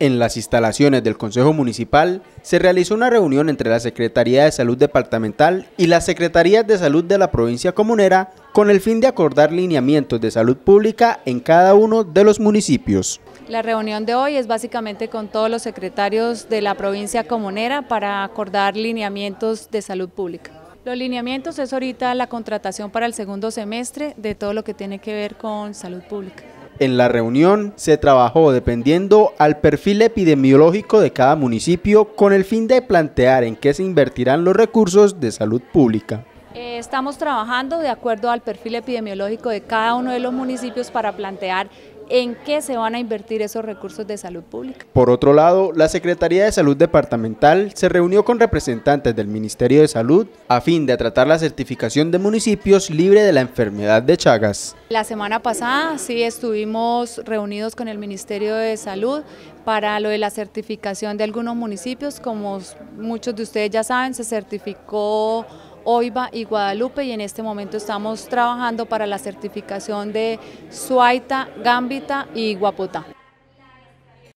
En las instalaciones del Consejo Municipal se realizó una reunión entre la Secretaría de Salud Departamental y las Secretarías de Salud de la provincia comunera con el fin de acordar lineamientos de salud pública en cada uno de los municipios. La reunión de hoy es básicamente con todos los secretarios de la provincia comunera para acordar lineamientos de salud pública. Los lineamientos es ahorita la contratación para el segundo semestre de todo lo que tiene que ver con salud pública. En la reunión se trabajó dependiendo al perfil epidemiológico de cada municipio con el fin de plantear en qué se invertirán los recursos de salud pública. Eh, estamos trabajando de acuerdo al perfil epidemiológico de cada uno de los municipios para plantear en qué se van a invertir esos recursos de salud pública. Por otro lado, la Secretaría de Salud Departamental se reunió con representantes del Ministerio de Salud a fin de tratar la certificación de municipios libre de la enfermedad de Chagas. La semana pasada sí estuvimos reunidos con el Ministerio de Salud para lo de la certificación de algunos municipios, como muchos de ustedes ya saben, se certificó Oiva y Guadalupe y en este momento estamos trabajando para la certificación de Suaita, Gambita y Guapota.